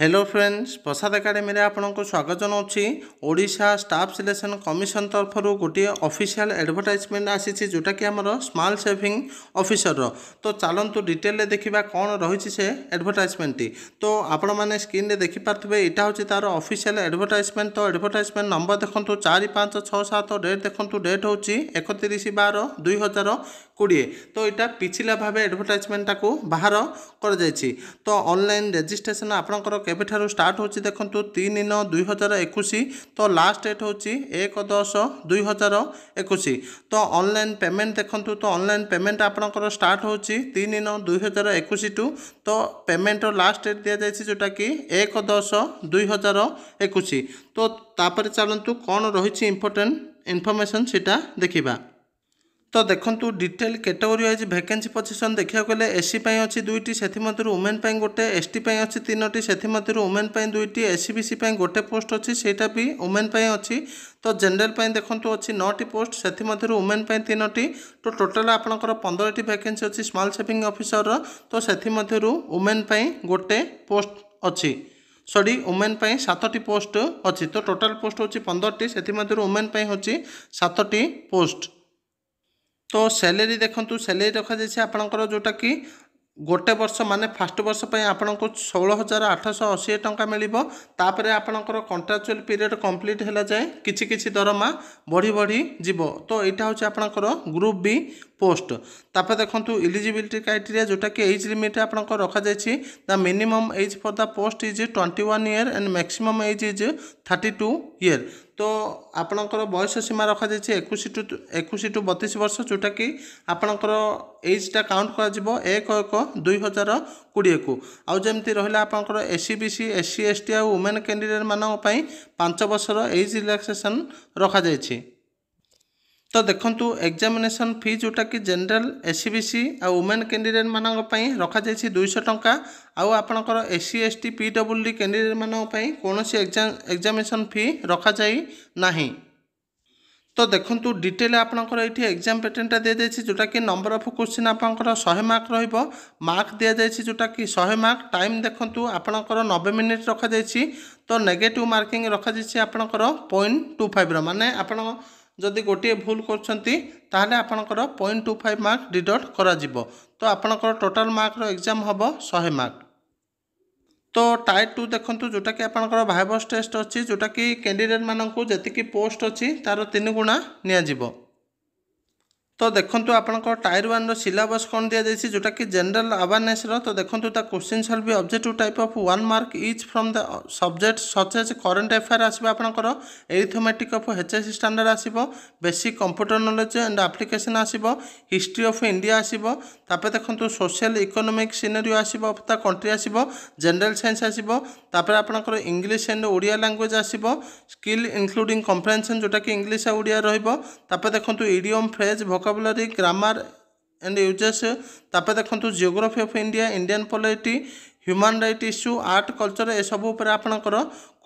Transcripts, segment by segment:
hello friends ପ୍ରସାଦ ଏକାଡେମୀରେ ଆପଣଙ୍କୁ ସ୍ୱାଗତ ଜଣାଉଛି ଓଡ଼ିଶା ଷ୍ଟାଫ୍ ସିଲେକ୍ସନ୍ କମିଶନ୍ ତରଫରୁ ଗୋଟିଏ ଅଫିସିଆଲ୍ ଆଡ଼ଭର୍ଟାଇଜମେଣ୍ଟ ଆସିଛି ଯେଉଁଟାକି ଆମର ସ୍ମଲ୍ ସେଭିଂ ଅଫିସରର ତ ଚାଲନ୍ତୁ ଡିଟେଲରେ ଦେଖିବା କ'ଣ ରହିଛି ସେ ଆଡ଼ଭର୍ଟାଇଜମେଣ୍ଟଟି ତ ଆପଣମାନେ ସ୍କ୍ରିନ୍ରେ ଦେଖିପାରୁଥିବେ ଏଇଟା ହେଉଛି ତା'ର ଅଫିସିଆଲ୍ ଆଡ଼ଭର୍ଟାଇଜମେଣ୍ଟ ତ ଆଡ଼ଭର୍ଟାଇଜମେଣ୍ଟ ନମ୍ବର ଦେଖନ୍ତୁ ଚାରି ପାଞ୍ଚ ଛଅ ସାତ ଡେଟ୍ ଦେଖନ୍ତୁ ଡେଟ୍ ହେଉଛି ଏକତିରିଶ ବାର ଦୁଇ ହଜାର কোড়িয়ে ତ ଏଇଟା ପିଛିଲା ଭାବେ ଆଡ଼ଭର୍ଟାଇଜମେଣ୍ଟଟାକୁ ବାହାର କରାଯାଇଛି ତ ଅନଲାଇନ୍ ରେଜିଷ୍ଟ୍ରେସନ୍ ଆପଣଙ୍କର କେବେଠାରୁ ଷ୍ଟାର୍ଟ ହେଉଛି ଦେଖନ୍ତୁ ତିନି ନଅ ଦୁଇ ହଜାର ଏକୋଇଶ ତ ଲାଷ୍ଟ ଡେଟ୍ ହେଉଛି ଏକ ଦଶ ଦୁଇ ହଜାର ଏକୋଇଶ ତ ଅନଲାଇନ୍ ପେମେଣ୍ଟ ଦେଖନ୍ତୁ ତ ଅନଲାଇନ୍ ପେମେଣ୍ଟ ଆପଣଙ୍କର ଷ୍ଟାର୍ଟ ହେଉଛି ତିନି ନଅ ଦୁଇ ହଜାର ଏକୋଇଶଠୁ ତ ପେମେଣ୍ଟର ଲାଷ୍ଟ ଡେଟ୍ ଦିଆଯାଇଛି ଯେଉଁଟାକି ଏକ ଦଶ ଦୁଇ ହଜାର ଏକୋଇଶ ତ ତାପରେ ଚାଲନ୍ତୁ କ'ଣ ରହିଛି ଇମ୍ପୋର୍ଟାଣ୍ଟ ଇନଫର୍ମେସନ୍ ସେଇଟା ଦେଖିବା ତ ଦେଖନ୍ତୁ detail category wise vacancy position ଦେଖିବାକୁ ହେଲେ ଏସ୍ ସି ପାଇଁ ଅଛି ଦୁଇଟି ସେଥିମଧ୍ୟରୁ ଓମେନ୍ ପାଇଁ ଗୋଟେ ଏସ୍ ଟି ପାଇଁ ଅଛି ତିନୋଟି ସେଥିମଧ୍ୟରୁ ଓମେନ୍ ପାଇଁ ଦୁଇଟି ଏସ୍ ସି ବି ସି ପାଇଁ ଗୋଟେ ପୋଷ୍ଟ ଅଛି ସେଇଟା ବି ଓମେନ୍ ପାଇଁ ଅଛି ତ ଜେନେରାଲ ପାଇଁ ଦେଖନ୍ତୁ ଅଛି ନଅଟି ପୋଷ୍ଟ ସେଥିମଧ୍ୟରୁ ଓମେନ୍ ପାଇଁ ତିନୋଟି ତ ଟୋଟାଲ ଆପଣଙ୍କର ପନ୍ଦରଟି ଭ୍ୟାକେନ୍ସି ଅଛି ସ୍ମଲ୍ ସେଭିଂ ଅଫିସରର ତ ସେଥିମଧ୍ୟରୁ ଓମେନ୍ ପାଇଁ ଗୋଟେ ପୋଷ୍ଟ ଅଛି ସରି ଓମେନ୍ ପାଇଁ ସାତଟି ପୋଷ୍ଟ ଅଛି ତ ଟୋଟାଲ ପୋଷ୍ଟ ହେଉଛି ପନ୍ଦରଟି ସେଥିମଧ୍ୟରୁ ଓମେନ୍ ପାଇଁ ହେଉଛି ସାତଟି ପୋଷ୍ଟ তো স্যালেরি দেখুন স্যালেরি রখাযাই আপনার যেটা কি ଗୋଟେ ବର୍ଷ ମାନେ ଫାଷ୍ଟ ବର୍ଷ ପାଇଁ ଆପଣଙ୍କୁ ଷୋହଳ ହଜାର ଆଠଶହ ଅଶୀ ଟଙ୍କା ମିଳିବ ତାପରେ ଆପଣଙ୍କର କଣ୍ଟ୍ରାକ୍ଚୁଆଲ ପିରିୟଡ଼ କମ୍ପ୍ଲିଟ୍ ହେଲା ଯାଏଁ କିଛି କିଛି ଦରମା ବଢ଼ି ବଢ଼ି ଯିବ ତ ଏଇଟା ହେଉଛି ଆପଣଙ୍କର ଗ୍ରୁପ୍ ବି পোস্ট তারপরে দেখুন ইলিজিবিলিটি ক্রাইটেরিয়া যেটাকি এইজ লিমিট আপনার রখাযাই the minimum age for the post is twenty one year and maximum age is thirty two year তো আপনার বয়স সীমা রখাযাই একুশ টু একুশ টু বতিশ বর্ষ যেটাকি আপনার ଏଜ୍ଟା କାଉଣ୍ଟ କରାଯିବ ଏକ ଏକ ଦୁଇ ହଜାର କୋଡ଼ିଏକୁ ଆଉ ଯେମିତି ରହିଲା ଆପଣଙ୍କର S C B C S C S T ଆଉ ଓମେନ୍ କ୍ୟାଣ୍ଡିଡେଟ୍ମାନଙ୍କ ପାଇଁ ପାଞ୍ଚ ବର୍ଷର ଏଜ୍ ରିଲାକ୍ସେସନ୍ ରଖାଯାଇଛି ତ ଦେଖନ୍ତୁ ଏକ୍ଜାମିନେସନ୍ ଫି ଯେଉଁଟାକି general S C B C ଆଉ ଓମେନ୍ କ୍ୟାଣ୍ଡିଡେଟ୍ମାନଙ୍କ ପାଇଁ ରଖାଯାଇଛି ଦୁଇଶହ ଟଙ୍କା ଆଉ ଆପଣଙ୍କର S C S T P W D କ୍ୟାଣ୍ଡିଡେଟ୍ମାନଙ୍କ ପାଇଁ କୌଣସି ଏକ୍ଜାମିନେସନ୍ ଫି ରଖାଯାଇ ନାହିଁ তো দেখন্তু ডিটেল আপনার এটি এক্সাম প্যাটর্নটা দিয়ে দিয়েছি যেটা কি নম্বর অফ কোশ্চিন আপনার শহে মার্ক রহব মার্ক দিয়ে যাইছি যেটা কি শহে মার্ক টাইম দেখুন আপনার নবে মিনিট রখা যাই তো নেগেটিভ মার্কিং রখা যাই আপনার পয়েন্ট টু ফাইভর মানে আপনার যদি গোটিয়ে ভুল করছেন তাহলে আপনার point two five mark deduct করা তো আপনার টোটাল মার্কর এক্সাম হব শহে মার্ক তো টাଇଟ୍ ଟୁ ଦେଖନ୍ତୁ ଯେଉଁଟାକି ଆପଣଙ୍କର ଭାଇବସ୍ ଟେଷ୍ଟ ଅଛି ଯେଉଁଟାକି କ୍ୟାଣ୍ଡିଡେଟ୍ ମାନଙ୍କୁ ଯେତିକି ପୋଷ୍ଟ ଅଛି ତା'ର ତିନି ଗୁଣା ନିଆଯିବ তো দেখন্তু আপনার টাইর ওয়ান্র সিলাবস কোণ দিয়েছে যেটা কি জেনারেল আওয়ারনেসর তো দেখুন তা question shall be objective type of one mark each from the subject such as current affair আসবে আপনার এরিথমেটিক অফ এচএস স্ট্যান্ডার্ড আসব basic computer knowledge and application আসব হিস্ট্রি অফ ইন্ডিয়া আসব তাপরে দেখুন সোশিয়াল ইকোনোমিক সিনেরিও আসব of the country আসব general science আসব তাপরে আপনার ইংলিশ এন্ড ওড়িয়া ল্যাঙ্গুয়েজ আসব স্কিল ইনক্লুডিং কম্প্রেনসন যেটা কি ইংলিশ আর ওড়িয়া রহব তাপরে দেখুন ইডিওম ফ্রেজ ভোক ভোকাবুলারি গ্রামার অ্যান্ড ইউজেস তাপরে দেখুন geography of India Indian polity human right issue art culture ଏସବୁ ଉପରେ ଆପଣଙ୍କର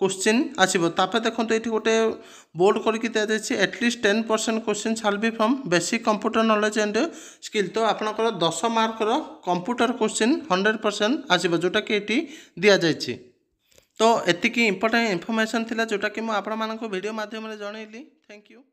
କୋଶ୍ଚିନ୍ ଆସିବ ତାପରେ ଦେଖନ୍ତୁ ଏଠି ଗୋଟେ ବୋର୍ଡ଼ କରିକି ଦିଆଯାଇଛି at least ten percent question shall be from basic computer knowledge and skill ତ ଆପଣଙ୍କର ଦଶ ମାର୍କର କମ୍ପ୍ୟୁଟର କୋଶ୍ଚିନ୍ ହଣ୍ଡ୍ରେଡ଼ ପରସେଣ୍ଟ ଆସିବ ଯେଉଁଟାକି ଏଠି ଦିଆଯାଇଛି ତ ଏତିକି ଇମ୍ପୋର୍ଟାଣ୍ଟ ଇନଫର୍ମେସନ୍ ଥିଲା ଯେଉଁଟାକି ମୁଁ ଆପଣମାନଙ୍କୁ ଭିଡ଼ିଓ ମାଧ୍ୟମରେ ଜଣାଇଲି ଥ୍ୟାଙ୍କ ୟୁ